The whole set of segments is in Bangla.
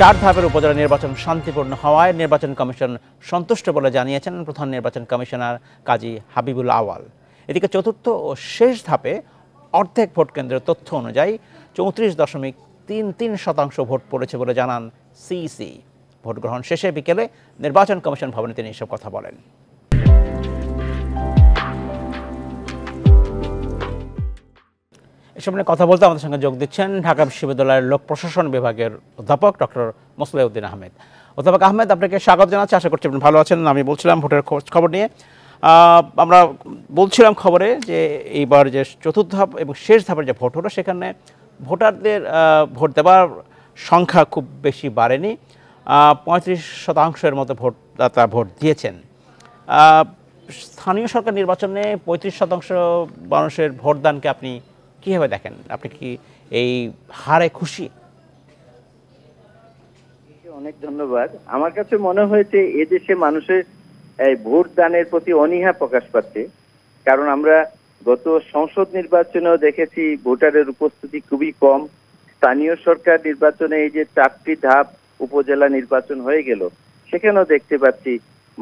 চার ধাপের উপজেলা নির্বাচন শান্তিপূর্ণ হওয়ায় নির্বাচন কমিশন সন্তুষ্ট বলে জানিয়েছেন প্রধান নির্বাচন কমিশনার কাজী হাবিবুল আওয়াল এদিকে চতুর্থ ও শেষ ধাপে অর্ধেক ভোট কেন্দ্রের তথ্য অনুযায়ী চৌত্রিশ দশমিক তিন তিন শতাংশ ভোট পড়েছে বলে জানান সিইসি ভোট গ্রহণ শেষে বিকেলে নির্বাচন কমিশন ভবনে তিনি এসব কথা বলেন এসব নিয়ে কথা বলতে আমাদের সঙ্গে যোগ দিচ্ছেন ঢাকা বিশ্ববিদ্যালয়ের লোক প্রশাসন বিভাগের অধ্যাপক ডক্টর মোসলেউদ্দিন আহমেদ অধ্যাপক আহমেদ আপনাকে স্বাগত জানাচ্ছি আশা করছি আপনি ভালো আছেন আমি বলছিলাম ভোটের খোঁজ খবর নিয়ে আমরা বলছিলাম খবরে যে এইবার যে চতুর্থ ধাপ এবং শেষ ধাপের যে ভোট হলো সেখানে ভোটারদের ভোট দেওয়ার সংখ্যা খুব বেশি বাড়েনি পঁয়ত্রিশ শতাংশের মতো ভোটদাতা ভোট দিয়েছেন স্থানীয় সরকার নির্বাচনে পঁয়ত্রিশ শতাংশ মানুষের ভোটদানকে আপনি কীভাবে দেখেন আপনি কি এই হারে খুশি অনেক ধন্যবাদ আমার কাছে মনে হয়েছে এদেশে মানুষের ভোট দানের প্রতি অনীহা প্রকাশ পাচ্ছে কারণ আমরা গত সংসদ নির্বাচনেও দেখেছি ভোটারের উপস্থিতি খুবই কম স্থানীয় সরকার নির্বাচনে এই যে চারটি ধাপ উপজেলা নির্বাচন হয়ে গেল সেখানেও দেখতে পাচ্ছি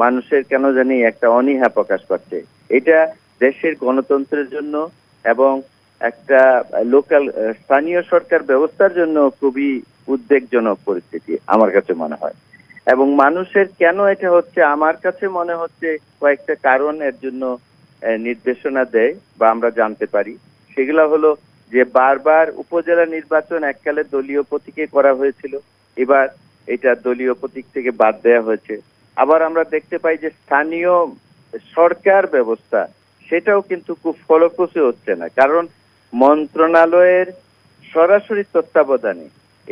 মানুষের কেন জানি একটা অনীহা প্রকাশ পাচ্ছে এটা দেশের গণতন্ত্রের জন্য এবং একটা লোকাল uh, স্থানীয় সরকার ব্যবস্থার জন্য খুবই উদ্বেগজনক পরিস্থিতি আমার কাছে মনে হয় এবং মানুষের কেন এটা হচ্ছে আমার কাছে মনে হচ্ছে কয়েকটা কারণ এর জন্য uh, নির্দেশনা দেয় বা আমরা জানতে পারি সেগুলো হলো যে বারবার উপজেলা নির্বাচন এককালে দলীয় প্রতীকে করা হয়েছিল এবার এটা দলীয় প্রতীক থেকে বাদ দেওয়া হয়েছে আবার আমরা দেখতে পাই যে স্থানীয় সরকার ব্যবস্থা সেটাও কিন্তু খুব ফলপ্রসূ হচ্ছে না কারণ মন্ত্রণালয়ের সরাসরি তত্ত্বাবধানে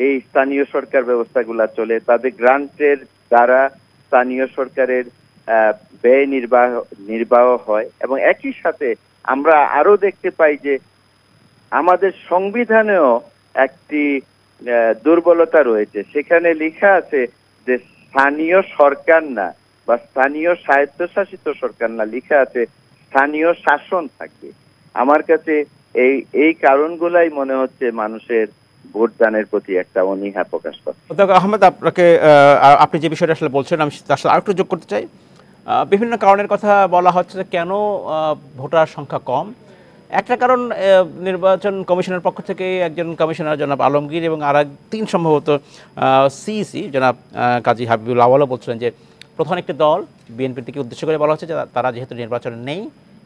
এই স্থানীয় সরকার ব্যবস্থাগুলো চলে তাদের গ্রান্টের দ্বারা স্থানীয় সরকারের ব্যয় নির্বাহ নির্বাহ হয় এবং একই সাথে আমরা আরো দেখতে পাই যে আমাদের সংবিধানেও একটি দুর্বলতা রয়েছে সেখানে লেখা আছে যে স্থানীয় সরকার না বা স্থানীয় স্বায়ত্তশাসিত সরকার না লেখা আছে স্থানীয় শাসন থাকবে আমার কাছে এই এই কারণগুলাই মনে হচ্ছে মানুষের ভোটদানের প্রতি একটা অনীহা প্রকাশ পাচ্ছে আহমেদ আপনাকে আপনি যে বিষয়টা আসলে বলছেন আমি আসলে আরেকটু যোগ করতে চাই বিভিন্ন কারণের কথা বলা হচ্ছে যে কেন ভোটার সংখ্যা কম একটা কারণ নির্বাচন কমিশনের পক্ষ থেকে একজন কমিশনার জনাব আলমগীর এবং আর তিন সম্ভবত সিইসি জনাব কাজী হাবিবুল আওয়ালও বলছিলেন যে প্রধান একটি দল বিএনপি থেকে উদ্দেশ্য করে বলা হচ্ছে যে তারা যেহেতু নির্বাচন নেই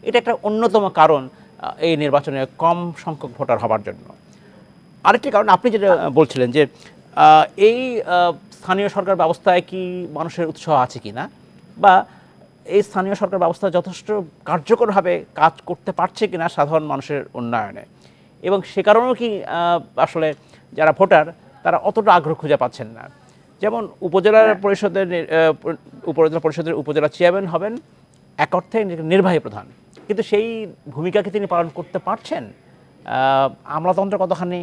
এটা একটা অন্যতম কারণ এই নির্বাচনে কম সংখ্যক ভোটার হবার জন্য আরেকটি কারণ আপনি যেটা বলছিলেন যে এই স্থানীয় সরকার ব্যবস্থায় কি মানুষের উৎসাহ আছে কি না বা এই স্থানীয় সরকার ব্যবস্থা যথেষ্ট কার্যকরভাবে কাজ করতে পারছে কি না সাধারণ মানুষের উন্নয়নে এবং সে কারণেও কি আসলে যারা ভোটার তারা অতটা আগ্রহ খুঁজে পাচ্ছেন না যেমন উপজেলা হ্যাঁ। পরিষদের উপজেলা পরিষদের উপজেলা চেয়ারম্যান হবেন এক অর্থে নির্বাহী প্রধান কিন্তু সেই ভূমিকাকে তিনি পালন করতে পারছেন আমলাতন্ত্র কতখানি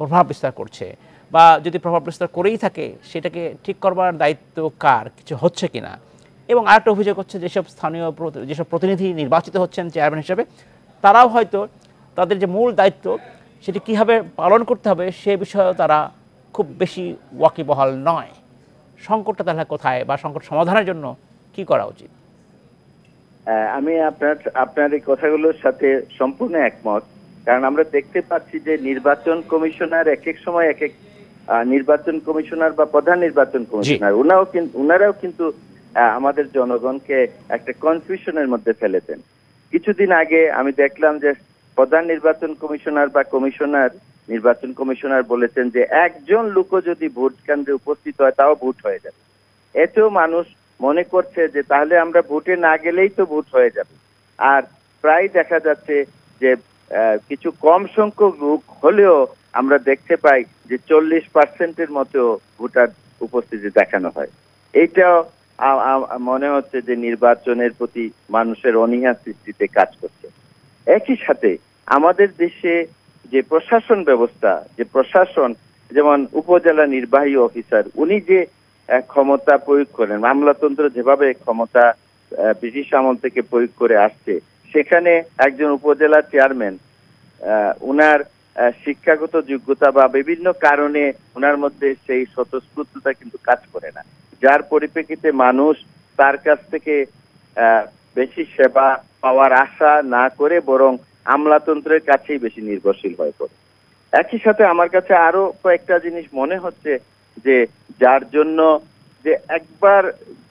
প্রভাব বিস্তার করছে বা যদি প্রভাব বিস্তার করেই থাকে সেটাকে ঠিক করবার দায়িত্ব কার কিছু হচ্ছে কি না এবং আরেকটা অভিযোগ হচ্ছে যেসব স্থানীয় যেসব প্রতিনিধি নির্বাচিত হচ্ছেন চেয়ারম্যান হিসেবে তারাও হয়তো তাদের যে মূল দায়িত্ব সেটি কীভাবে পালন করতে হবে সে বিষয়েও তারা খুব বেশি ওয়াকিবহাল নয় সংকটটা তাহলে কোথায় বা সংকট সমাধানের জন্য কি করা উচিত আমি আপনার আপনার এই কথাগুলোর সাথে সম্পূর্ণ একমত কারণ আমরা দেখতে পাচ্ছি যে নির্বাচন কমিশনার এক এক সময় এক এক নির্বাচন কমিশনার বা প্রধান নির্বাচন কমিশনার কিন্তু উনারাও কিন্তু আমাদের জনগণকে একটা কনফিউশনের মধ্যে ফেলে দেন কিছুদিন আগে আমি দেখলাম যে প্রধান নির্বাচন কমিশনার বা কমিশনার নির্বাচন কমিশনার বলেছেন যে একজন লোকও যদি ভোট কেন্দ্রে উপস্থিত হয় তাও ভোট হয়ে যাবে এতেও মানুষ মনে করছে যে তাহলে আমরা ভোটে না গেলেই তো ভোট হয়ে যাবে আর প্রায় দেখা যাচ্ছে যে কিছু কম সংখ্যক লোক হলেও আমরা দেখতে পাই যে চল্লিশ পার্সেন্টের মতো ভোটার উপস্থিতি দেখানো হয় এইটাও মনে হচ্ছে যে নির্বাচনের প্রতি মানুষের অনীহা সৃষ্টিতে কাজ করছে একই সাথে আমাদের দেশে যে প্রশাসন ব্যবস্থা যে প্রশাসন যেমন উপজেলা নির্বাহী অফিসার উনি যে ক্ষমতা প্রয়োগ করেন আমলাতন্ত্র যেভাবে ক্ষমতা ব্রিটিশ আমল থেকে প্রয়োগ করে আসছে সেখানে একজন উপজেলা চেয়ারম্যান উনার শিক্ষাগত যোগ্যতা বা বিভিন্ন কারণে উনার মধ্যে সেই স্বতঃস্ফূর্ততা কিন্তু কাজ করে না যার পরিপ্রেক্ষিতে মানুষ তার কাছ থেকে বেশি সেবা পাওয়ার আশা না করে বরং আমলাতন্ত্রের কাছেই বেশি নির্ভরশীল হয়ে পড়ে একই সাথে আমার কাছে আরো কয়েকটা জিনিস মনে হচ্ছে যে যার জন্য যে একবার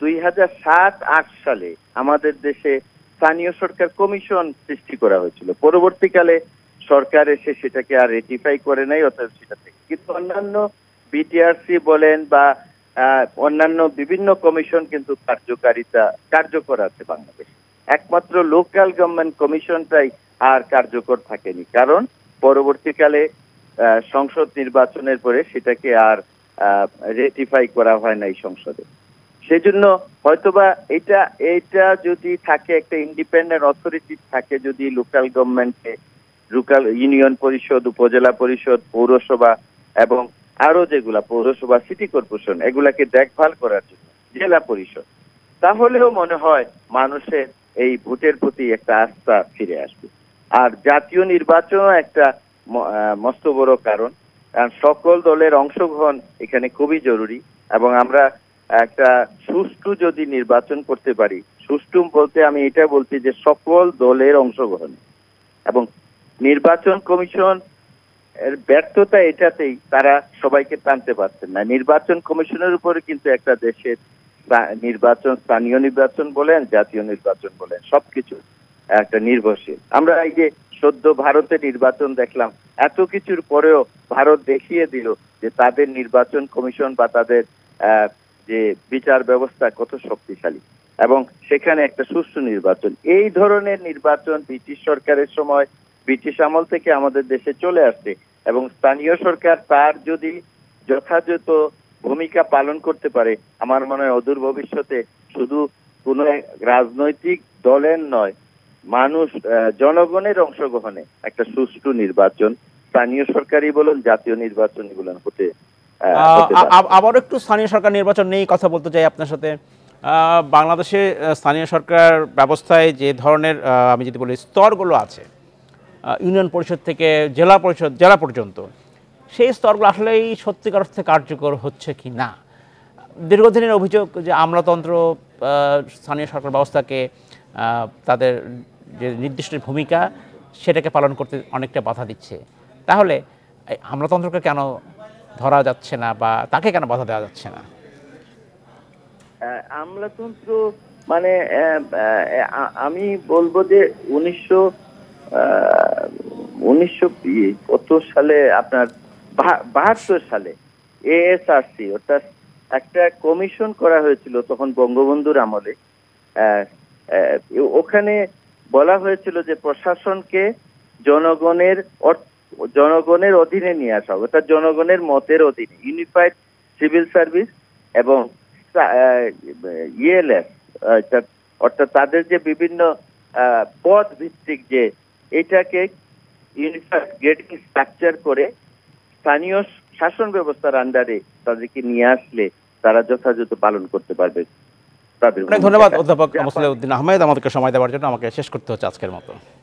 দুই হাজার সাত আট সালে আমাদের দেশে স্থানীয় সরকার কমিশন সৃষ্টি করা হয়েছিল পরবর্তীকালে সরকার এসে সেটাকে আর রেটিফাই করে নাই অর্থাৎ সেটা থেকে কিন্তু অন্যান্য বিটিআরসি বলেন বা অন্যান্য বিভিন্ন কমিশন কিন্তু কার্যকারিতা কার্যকর আছে বাংলাদেশে একমাত্র লোকাল গভর্নমেন্ট কমিশনটাই আর কার্যকর থাকেনি কারণ পরবর্তীকালে সংসদ নির্বাচনের পরে সেটাকে আর রেটিফাই করা হয় না এই সংসদে সেই জন্য হয়তোবা এটা এটা যদি থাকে একটা ইন্ডিপেন্ডেন্ট অথরিটি থাকে যদি লোকাল গভর্নমেন্টে লোকাল ইউনিয়ন পরিষদ উপজেলা পরিষদ পৌরসভা এবং আরো যেগুলা পৌরসভা সিটি কর্পোরেশন এগুলাকে দেখভাল করার জন্য জেলা পরিষদ তাহলেও মনে হয় মানুষের এই ভোটের প্রতি একটা আস্থা ফিরে আসবে আর জাতীয় নির্বাচনও একটা মস্ত বড় কারণ সকল দলের অংশগ্রহণ এখানে খুবই জরুরি এবং আমরা একটা সুষ্ঠু যদি নির্বাচন করতে পারি সুষ্ঠু বলতে আমি এটা বলছি যে সকল দলের অংশগ্রহণ এবং নির্বাচন কমিশন এর ব্যর্থতা এটাতেই তারা সবাইকে টানতে পারছেন না নির্বাচন কমিশনের উপরে কিন্তু একটা দেশের নির্বাচন স্থানীয় নির্বাচন বলেন জাতীয় নির্বাচন বলেন সবকিছু একটা নির্ভরশীল আমরা এই যে সদ্য ভারতে নির্বাচন দেখলাম এত কিছুর পরেও ভারত দেখিয়ে দিল যে তাদের নির্বাচন কমিশন বা তাদের যে বিচার ব্যবস্থা কত শক্তিশালী এবং সেখানে একটা সুষ্ঠু নির্বাচন এই ধরনের নির্বাচন ব্রিটিশ সরকারের সময় ব্রিটিশ আমল থেকে আমাদের দেশে চলে আসছে এবং স্থানীয় সরকার তার যদি যথাযথ ভূমিকা পালন করতে পারে আমার মনে হয় অদূর ভবিষ্যতে শুধু কোন রাজনৈতিক দলের নয় মানুষ জনগণের অংশগ্রহণে একটা সুষ্ঠু নির্বাচন স্থানীয় সরকারই বলুন জাতীয় নির্বাচন বলুন হতে আবার একটু স্থানীয় সরকার নির্বাচন নিয়েই কথা বলতে চাই আপনার সাথে বাংলাদেশে স্থানীয় সরকার ব্যবস্থায় যে ধরনের আমি যদি বলি স্তরগুলো আছে ইউনিয়ন পরিষদ থেকে জেলা পরিষদ জেলা পর্যন্ত সেই স্তরগুলো আসলেই সত্যিকার অর্থে কার্যকর হচ্ছে কি না দীর্ঘদিনের অভিযোগ যে আমলাতন্ত্র স্থানীয় সরকার ব্যবস্থাকে তাদের যে নির্দিষ্ট ভূমিকা সেটাকে পালন করতে অনেকটা বাধা দিচ্ছে তাহলে আমলাতন্ত্রকে কেন ধরা যাচ্ছে না বা তাকে কেন বাধা দেওয়া যাচ্ছে না আমলাতন্ত্র মানে আমি বলবো যে উনিশশো উনিশশো কত সালে আপনার বাহাত্তর সালে এএসআরসি অর্থাৎ একটা কমিশন করা হয়েছিল তখন বঙ্গবন্ধুর আমলে ওখানে বলা হয়েছিল যে প্রশাসনকে জনগণের জনগণের অধীনে নিয়ে আসা হবে অর্থাৎ জনগণের মতের অধীনে ইউনিফাইড সিভিল সার্ভিস এবং ইএলএফ e অর্থাৎ তাদের যে বিভিন্ন পদ ভিত্তিক যে এটাকে ইউনিফাইড গ্রেডিং স্ট্রাকচার করে স্থানীয় শাসন ব্যবস্থার আন্ডারে তাদেরকে নিয়ে আসলে তারা যথাযথ পালন করতে পারবে অনেক ধন্যবাদ অধ্যাপক মুসলিউদ্দিন আহমেদ আমাদেরকে সময় দেওয়ার জন্য আমাকে শেষ করতে হচ্ছে আজকের মতো